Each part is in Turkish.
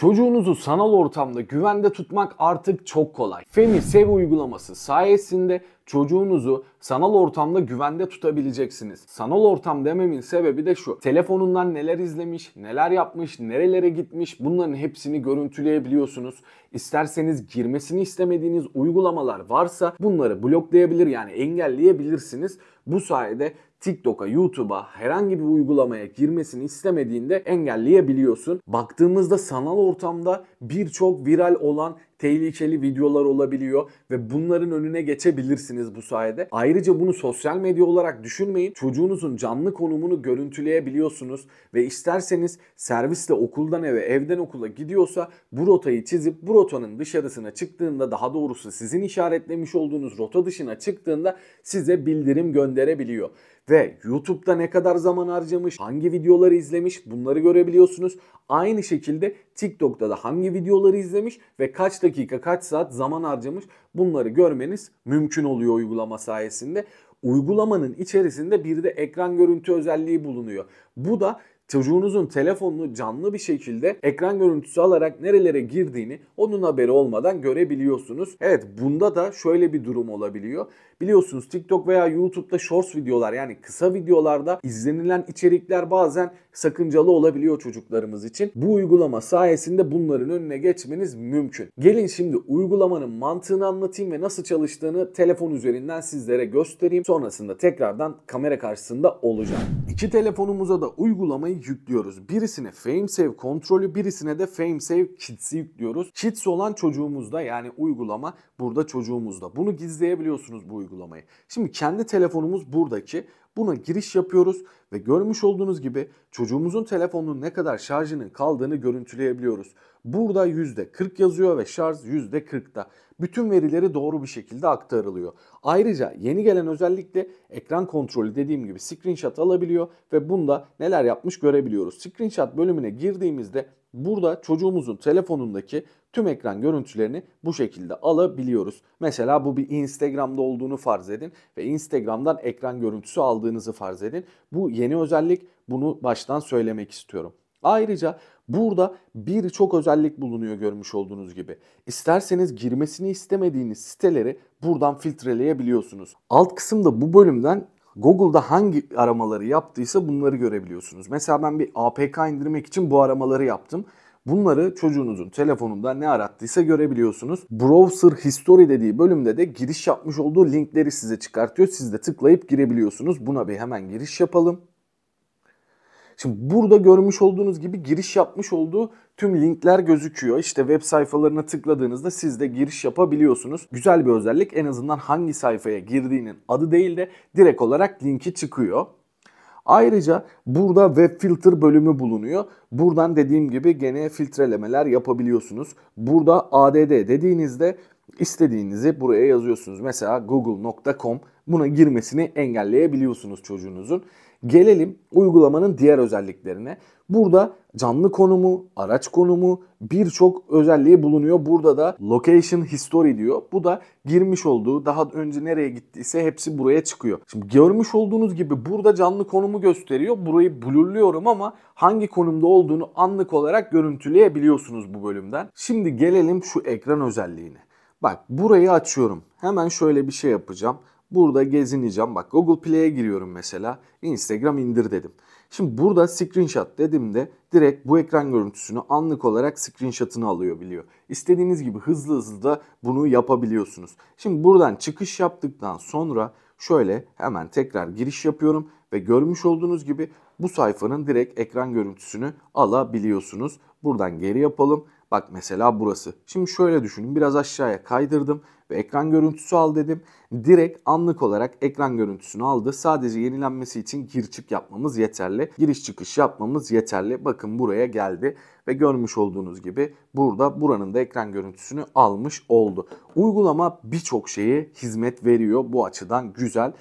Çocuğunuzu sanal ortamda güvende tutmak artık çok kolay. Femi Sev uygulaması sayesinde çocuğunuzu sanal ortamda güvende tutabileceksiniz. Sanal ortam dememin sebebi de şu. Telefonundan neler izlemiş, neler yapmış, nerelere gitmiş bunların hepsini görüntüleyebiliyorsunuz. İsterseniz girmesini istemediğiniz uygulamalar varsa bunları bloklayabilir yani engelleyebilirsiniz. Bu sayede TikTok'a, YouTube'a herhangi bir uygulamaya girmesini istemediğinde engelleyebiliyorsun. Baktığımızda sanal ortamda birçok viral olan tehlikeli videolar olabiliyor ve bunların önüne geçebilirsiniz bu sayede. Ayrıca bunu sosyal medya olarak düşünmeyin. Çocuğunuzun canlı konumunu görüntüleyebiliyorsunuz ve isterseniz servisle okuldan eve, evden okula gidiyorsa bu rotayı çizip bu rotanın dışarısına çıktığında daha doğrusu sizin işaretlemiş olduğunuz rota dışına çıktığında size bildirim gönderebiliyor ve YouTube'da ne kadar zaman harcamış, hangi videoları izlemiş bunları görebiliyorsunuz. Aynı şekilde TikTok'ta da hangi videoları izlemiş ve kaç dakika kaç saat zaman harcamış bunları görmeniz mümkün oluyor uygulama sayesinde. Uygulamanın içerisinde bir de ekran görüntü özelliği bulunuyor. Bu da çocuğunuzun telefonunu canlı bir şekilde ekran görüntüsü alarak nerelere girdiğini onun haberi olmadan görebiliyorsunuz. Evet bunda da şöyle bir durum olabiliyor. Biliyorsunuz TikTok veya YouTube'da shorts videolar yani kısa videolarda izlenilen içerikler bazen sakıncalı olabiliyor çocuklarımız için. Bu uygulama sayesinde bunların önüne geçmeniz mümkün. Gelin şimdi uygulamanın mantığını anlatayım ve nasıl çalıştığını telefon üzerinden sizlere göstereyim. Sonrasında tekrardan kamera karşısında olacağım. İki telefonumuza da uygulamayı yüklüyoruz. Birisine FameSafe kontrolü, birisine de FameSafe Kids'i yüklüyoruz. Kids olan çocuğumuzda yani uygulama burada çocuğumuzda. Bunu gizleyebiliyorsunuz bu uygulamayı. Şimdi kendi telefonumuz buradaki. Buna giriş yapıyoruz ve görmüş olduğunuz gibi çocuğumuzun telefonunun ne kadar şarjının kaldığını görüntüleyebiliyoruz. Burada %40 yazıyor ve şarj %40'da. Bütün verileri doğru bir şekilde aktarılıyor. Ayrıca yeni gelen özellikle ekran kontrolü dediğim gibi screenshot alabiliyor ve bunda neler yapmış görebiliyoruz. Screenshot bölümüne girdiğimizde Burada çocuğumuzun telefonundaki tüm ekran görüntülerini bu şekilde alabiliyoruz. Mesela bu bir Instagram'da olduğunu farz edin ve Instagram'dan ekran görüntüsü aldığınızı farz edin. Bu yeni özellik bunu baştan söylemek istiyorum. Ayrıca burada birçok özellik bulunuyor görmüş olduğunuz gibi. İsterseniz girmesini istemediğiniz siteleri buradan filtreleyebiliyorsunuz. Alt kısımda bu bölümden Google'da hangi aramaları yaptıysa bunları görebiliyorsunuz. Mesela ben bir APK indirmek için bu aramaları yaptım. Bunları çocuğunuzun telefonunda ne arattıysa görebiliyorsunuz. Browser History dediği bölümde de giriş yapmış olduğu linkleri size çıkartıyor. Siz de tıklayıp girebiliyorsunuz. Buna bir hemen giriş yapalım. Şimdi burada görmüş olduğunuz gibi giriş yapmış olduğu tüm linkler gözüküyor. İşte web sayfalarına tıkladığınızda siz de giriş yapabiliyorsunuz. Güzel bir özellik en azından hangi sayfaya girdiğinin adı değil de direkt olarak linki çıkıyor. Ayrıca burada web filter bölümü bulunuyor. Buradan dediğim gibi gene filtrelemeler yapabiliyorsunuz. Burada ADD dediğinizde istediğinizi buraya yazıyorsunuz. Mesela google.com buna girmesini engelleyebiliyorsunuz çocuğunuzun. Gelelim uygulamanın diğer özelliklerine. Burada canlı konumu, araç konumu birçok özelliği bulunuyor. Burada da location history diyor. Bu da girmiş olduğu daha önce nereye gittiyse hepsi buraya çıkıyor. Şimdi görmüş olduğunuz gibi burada canlı konumu gösteriyor. Burayı blurluyorum ama hangi konumda olduğunu anlık olarak görüntüleyebiliyorsunuz bu bölümden. Şimdi gelelim şu ekran özelliğine. Bak burayı açıyorum. Hemen şöyle bir şey yapacağım. Burada gezineceğim. Bak Google Play'e giriyorum mesela. Instagram indir dedim. Şimdi burada screenshot de direkt bu ekran görüntüsünü anlık olarak screenshot'ını alıyor biliyor. İstediğiniz gibi hızlı hızlı da bunu yapabiliyorsunuz. Şimdi buradan çıkış yaptıktan sonra şöyle hemen tekrar giriş yapıyorum ve görmüş olduğunuz gibi bu sayfanın direkt ekran görüntüsünü alabiliyorsunuz. Buradan geri yapalım Bak mesela burası. Şimdi şöyle düşünün biraz aşağıya kaydırdım ve ekran görüntüsü al dedim. Direkt anlık olarak ekran görüntüsünü aldı. Sadece yenilenmesi için gir çık yapmamız yeterli. Giriş çıkış yapmamız yeterli. Bakın buraya geldi ve görmüş olduğunuz gibi burada buranın da ekran görüntüsünü almış oldu. Uygulama birçok şeye hizmet veriyor bu açıdan güzel.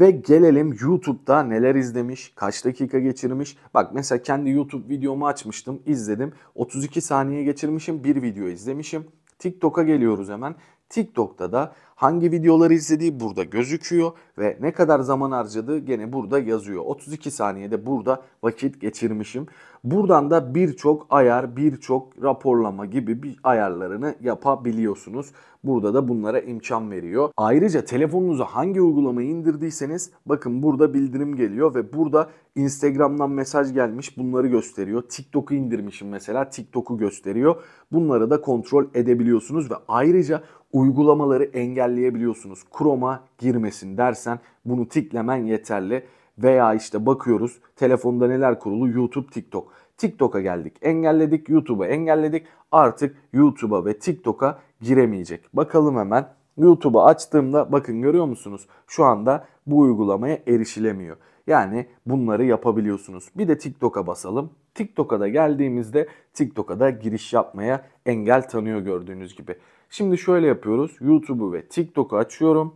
Ve gelelim YouTube'da neler izlemiş, kaç dakika geçirmiş. Bak mesela kendi YouTube videomu açmıştım, izledim. 32 saniye geçirmişim, bir video izlemişim. TikTok'a geliyoruz hemen. TikTok'ta da hangi videoları izlediği burada gözüküyor ve ne kadar zaman harcadığı gene burada yazıyor. 32 saniyede burada vakit geçirmişim. Buradan da birçok ayar, birçok raporlama gibi bir ayarlarını yapabiliyorsunuz. Burada da bunlara imkan veriyor. Ayrıca telefonunuza hangi uygulamayı indirdiyseniz bakın burada bildirim geliyor ve burada Instagram'dan mesaj gelmiş bunları gösteriyor. TikTok'u indirmişim mesela TikTok'u gösteriyor. Bunları da kontrol edebiliyorsunuz ve ayrıca uygulamaları engel engelleyebiliyorsunuz. Chrome'a girmesin dersen bunu tiklemen yeterli. Veya işte bakıyoruz telefonda neler kurulu YouTube, TikTok. TikTok'a geldik. Engelledik YouTube'a engelledik. Artık YouTube'a ve TikTok'a giremeyecek. Bakalım hemen YouTube'u açtığımda bakın görüyor musunuz? Şu anda bu uygulamaya erişilemiyor. Yani bunları yapabiliyorsunuz. Bir de TikTok'a basalım. TikTok'a da geldiğimizde TikTok'a da giriş yapmaya engel tanıyor gördüğünüz gibi. Şimdi şöyle yapıyoruz. YouTube'u ve TikTok'u açıyorum.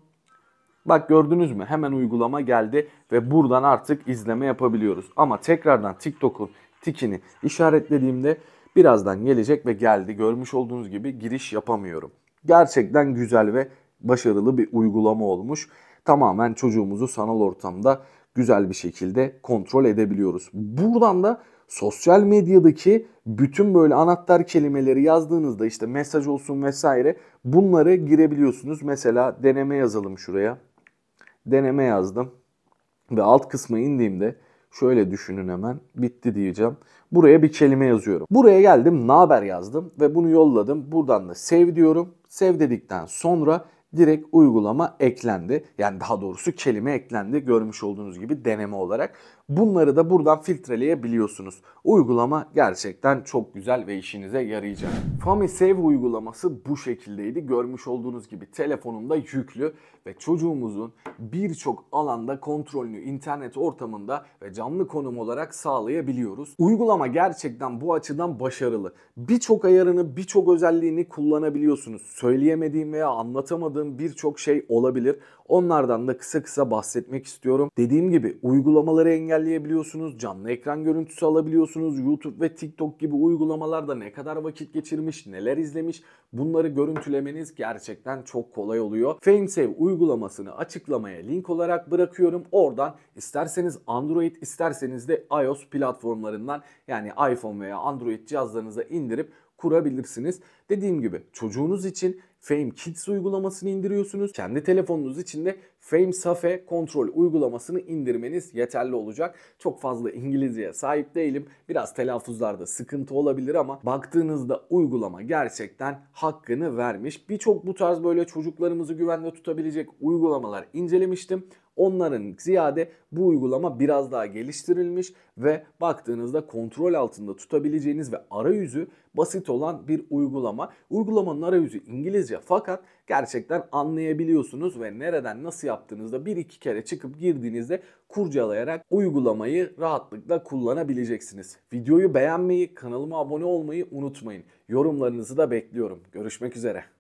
Bak gördünüz mü? Hemen uygulama geldi ve buradan artık izleme yapabiliyoruz. Ama tekrardan TikTok'un tikini işaretlediğimde birazdan gelecek ve geldi. Görmüş olduğunuz gibi giriş yapamıyorum. Gerçekten güzel ve başarılı bir uygulama olmuş. Tamamen çocuğumuzu sanal ortamda güzel bir şekilde kontrol edebiliyoruz. Buradan da sosyal medyadaki bütün böyle anahtar kelimeleri yazdığınızda işte mesaj olsun vesaire bunları girebiliyorsunuz. Mesela deneme yazalım şuraya. Deneme yazdım ve alt kısmı indiğimde şöyle düşünün hemen bitti diyeceğim. Buraya bir kelime yazıyorum. Buraya geldim naber yazdım ve bunu yolladım. Buradan da sev diyorum. Sev dedikten sonra direkt uygulama eklendi. Yani daha doğrusu kelime eklendi görmüş olduğunuz gibi deneme olarak. Bunları da buradan filtreleyebiliyorsunuz. Uygulama gerçekten çok güzel ve işinize yarayacak. FamiSave uygulaması bu şekildeydi. Görmüş olduğunuz gibi telefonumda yüklü ve çocuğumuzun birçok alanda kontrolünü internet ortamında ve canlı konum olarak sağlayabiliyoruz. Uygulama gerçekten bu açıdan başarılı. Birçok ayarını, birçok özelliğini kullanabiliyorsunuz. Söyleyemediğim veya anlatamadığım birçok şey olabilir. Onlardan da kısa kısa bahsetmek istiyorum. Dediğim gibi uygulamaları engel engelleyebiliyorsunuz, canlı ekran görüntüsü alabiliyorsunuz, YouTube ve TikTok gibi uygulamalarda ne kadar vakit geçirmiş, neler izlemiş bunları görüntülemeniz gerçekten çok kolay oluyor. FameSave uygulamasını açıklamaya link olarak bırakıyorum. Oradan isterseniz Android isterseniz de iOS platformlarından yani iPhone veya Android cihazlarınıza indirip kurabilirsiniz. Dediğim gibi çocuğunuz için Fame Kids uygulamasını indiriyorsunuz. Kendi telefonunuz için de Fame Safe kontrol uygulamasını indirmeniz yeterli olacak. Çok fazla İngilizceye sahip değilim. Biraz telaffuzlarda sıkıntı olabilir ama baktığınızda uygulama gerçekten hakkını vermiş. Birçok bu tarz böyle çocuklarımızı güvende tutabilecek uygulamalar incelemiştim. Onların ziyade bu uygulama biraz daha geliştirilmiş ve baktığınızda kontrol altında tutabileceğiniz ve arayüzü basit olan bir uygulama uygulama. Uygulamanın arayüzü İngilizce fakat gerçekten anlayabiliyorsunuz ve nereden nasıl yaptığınızda bir iki kere çıkıp girdiğinizde kurcalayarak uygulamayı rahatlıkla kullanabileceksiniz. Videoyu beğenmeyi, kanalıma abone olmayı unutmayın. Yorumlarınızı da bekliyorum. Görüşmek üzere.